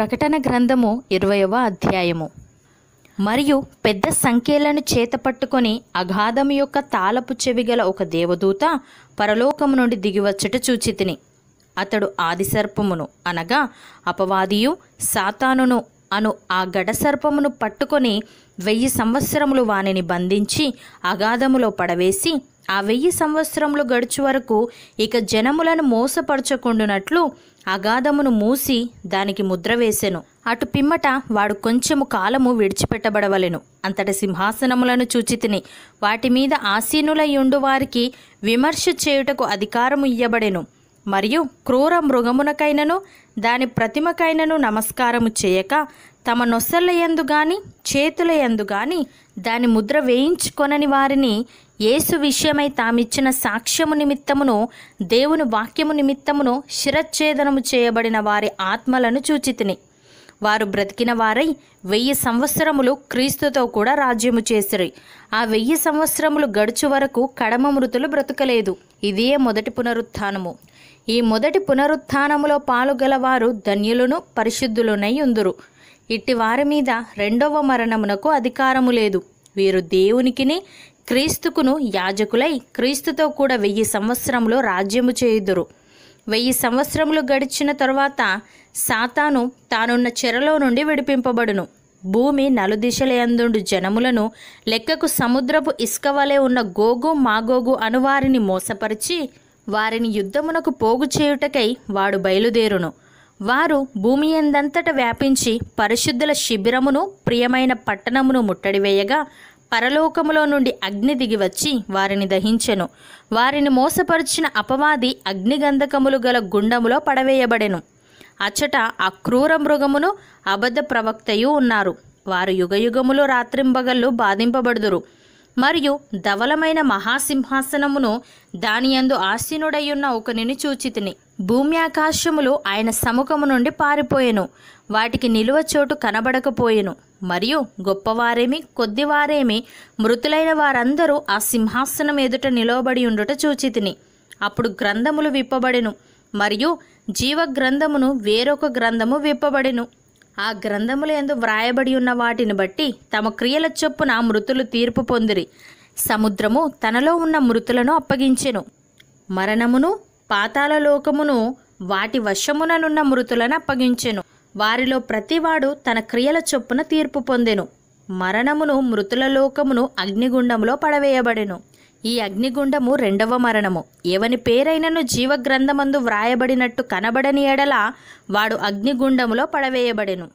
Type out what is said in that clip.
ప్రకటన గ్రంథము ఇరవయవ అధ్యాయము మరియు పెద్ద సంఖ్యలను చేతపట్టుకొని అఘాధం యొక్క తాలపు చెవి గల ఒక దేవదూత పరలోకము నుండి దిగివచ్చట చూచితిని అతడు ఆదిసర్పమును అనగా అపవాదియు సాతానును అను ఆ గడసర్పమును పట్టుకొని వెయ్యి సంవత్సరములు వానిని బంధించి అగాధములో పడవేసి ఆ వెయ్యి సంవత్సరములు గడుచు వరకు ఇక జనములను మోసపరచకుండునట్లు అగాధమును మూసి దానికి ముద్ర వేసెను అటు పిమ్మట వాడు కొంచెము కాలము విడిచిపెట్టబడవలెను అంతటి సింహాసనములను చూచితిని వాటి మీద ఆసీనులయుండు వారికి విమర్శ చేయుటకు అధికారము ఇయ్యబడెను మరియు క్రూర మృగమునకైనను దాని ప్రతిమకైనను నమస్కారము చేయక తమ నొస్సల ఎందు గాని చేతుల ఎందు గాని దాని ముద్ర వేయించుకొనని వారిని యేసు విషయమై తామిచ్చిన సాక్ష్యము నిమిత్తమును దేవుని వాక్యము నిమిత్తమును శిరచ్ఛేదనము చేయబడిన వారి ఆత్మలను చూచితిని వారు బ్రతికిన వారై వెయ్యి సంవత్సరములు క్రీస్తుతో కూడా రాజ్యము చేసిరి ఆ వెయ్యి సంవత్సరములు గడుచు వరకు కడమ మృతులు బ్రతకలేదు ఇదే మొదటి పునరుత్థానము ఈ మొదటి పునరుత్నములో పాలుగలవారు ధన్యులను పరిశుద్ధులునై ఉందురు ఇట్టి వారి మీద రెండవ మరణమునకు అధికారము లేదు వీరు దేవునికిని క్రీస్తుకును యాజకులై క్రీస్తుతో కూడా వెయ్యి సంవత్సరంలో రాజ్యము చేయుదురు వెయ్యి సంవత్సరములు గడిచిన తరువాత సాతాను తానున్న చెరలో నుండి విడిపింపబడును భూమి నలుదిశలందుండు జనములను లెక్కకు సముద్రపు ఇసుకవలే ఉన్న గోగు మాగోగు అనువారిని మోసపరిచి వారిని యుద్ధమునకు పోగు చేయుటకై వాడు బయలుదేరును వారు భూమి ఎందంతట వ్యాపించి పరిశుద్ధుల శిబిరమును ప్రియమైన పట్టణమును ముట్టడి వేయగా పరలోకములో నుండి అగ్ని దిగివచ్చి వారిని దహించెను వారిని మోసపరిచిన అపవాది అగ్నిగంధకములు గల గుండములో పడవేయబడెను అచ్చట ఆ క్రూర మృగమును అబద్ధ ప్రవక్తయు ఉన్నారు వారు యుగయుగములు రాత్రింబగళ్ళు బాధింపబడుదురు మరియు ధవలమైన మహాసింహాసనమును దానియందు ఆసీనుడయ్యున్న ఒకనిని చూచితిని భూమి ఆకాశములు ఆయన సముఖము నుండి పారిపోయెను వాటికి నిలువ చోటు కనబడకపోయెను మరియు గొప్పవారేమి కొద్దివారేమి మృతులైన వారందరూ ఆ సింహాసనం ఎదుట నిలవబడి ఉండుట చూచితిని అప్పుడు గ్రంథములు విప్పబడెను మరియు జీవ గ్రంథమును వేరొక గ్రంథము విప్పబడెను ఆ గ్రంథములు ఎందు వ్రాయబడి ఉన్న వాటిని బట్టి తమ క్రియల చొప్పున మృతులు తీర్పు పొందిరి సముద్రము తనలో ఉన్న మృతులను అప్పగించెను మరణమును పాతాల లోకమును వాటి వశముననున్న మృతులను అప్పగించెను వారిలో ప్రతివాడు తన క్రియల చొప్పున తీర్పు పొందెను మరణమును మృతుల లోకమును అగ్నిగుండంలో పడవేయబడెను ఈ అగ్నిగుండము రెండవ మరణము ఎవని పేరైనను జీవగ్రంథమందు వ్రాయబడినట్టు కనబడని ఎడల వాడు అగ్నిగుండములో పడవేయబడెను